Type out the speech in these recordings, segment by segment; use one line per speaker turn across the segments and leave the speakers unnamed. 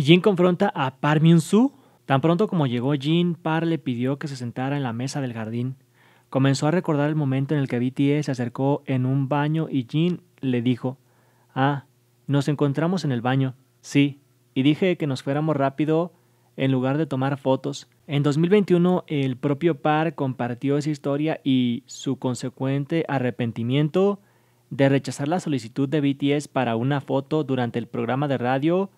Y Jin confronta a Par myung su Tan pronto como llegó Jin, Par le pidió que se sentara en la mesa del jardín. Comenzó a recordar el momento en el que BTS se acercó en un baño y Jin le dijo, Ah, nos encontramos en el baño, sí, y dije que nos fuéramos rápido en lugar de tomar fotos. En 2021 el propio Par compartió esa historia y su consecuente arrepentimiento de rechazar la solicitud de BTS para una foto durante el programa de radio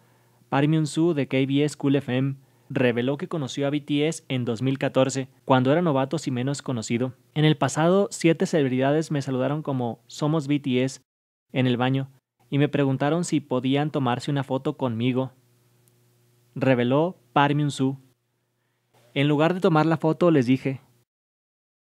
Park Su de KBS Cool FM reveló que conoció a BTS en 2014, cuando era novatos y menos conocido. En el pasado, siete celebridades me saludaron como Somos BTS en el baño y me preguntaron si podían tomarse una foto conmigo. Reveló Park Su. En lugar de tomar la foto, les dije,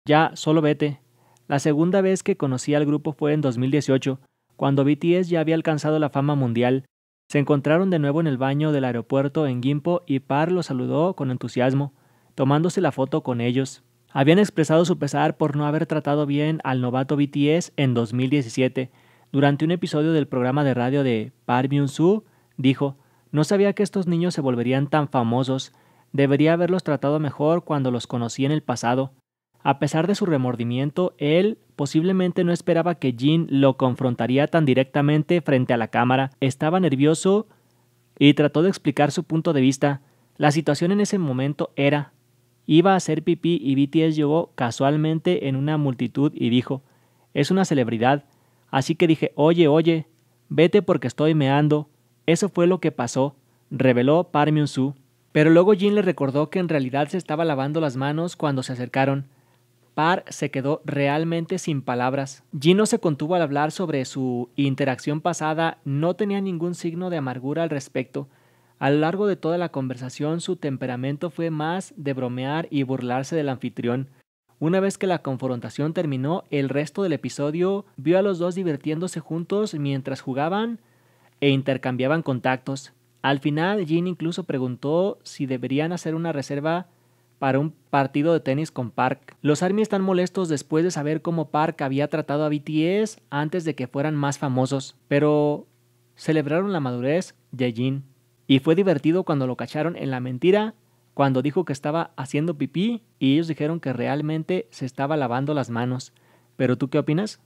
ya, solo vete. La segunda vez que conocí al grupo fue en 2018, cuando BTS ya había alcanzado la fama mundial se encontraron de nuevo en el baño del aeropuerto en Gimpo y Par los saludó con entusiasmo, tomándose la foto con ellos. Habían expresado su pesar por no haber tratado bien al novato BTS en 2017. Durante un episodio del programa de radio de Par Myung-soo, dijo, no sabía que estos niños se volverían tan famosos. Debería haberlos tratado mejor cuando los conocí en el pasado. A pesar de su remordimiento, él Posiblemente no esperaba que Jean lo confrontaría tan directamente frente a la cámara. Estaba nervioso y trató de explicar su punto de vista. La situación en ese momento era, iba a hacer pipí y BTS llegó casualmente en una multitud y dijo, es una celebridad, así que dije, oye, oye, vete porque estoy meando. Eso fue lo que pasó, reveló Park myung Pero luego Jin le recordó que en realidad se estaba lavando las manos cuando se acercaron par se quedó realmente sin palabras. no se contuvo al hablar sobre su interacción pasada, no tenía ningún signo de amargura al respecto. A lo largo de toda la conversación su temperamento fue más de bromear y burlarse del anfitrión. Una vez que la confrontación terminó, el resto del episodio vio a los dos divirtiéndose juntos mientras jugaban e intercambiaban contactos. Al final, Jean incluso preguntó si deberían hacer una reserva para un partido de tenis con Park. Los ARMY están molestos después de saber cómo Park había tratado a BTS antes de que fueran más famosos, pero celebraron la madurez de Jin. Y fue divertido cuando lo cacharon en la mentira, cuando dijo que estaba haciendo pipí y ellos dijeron que realmente se estaba lavando las manos. ¿Pero tú qué opinas?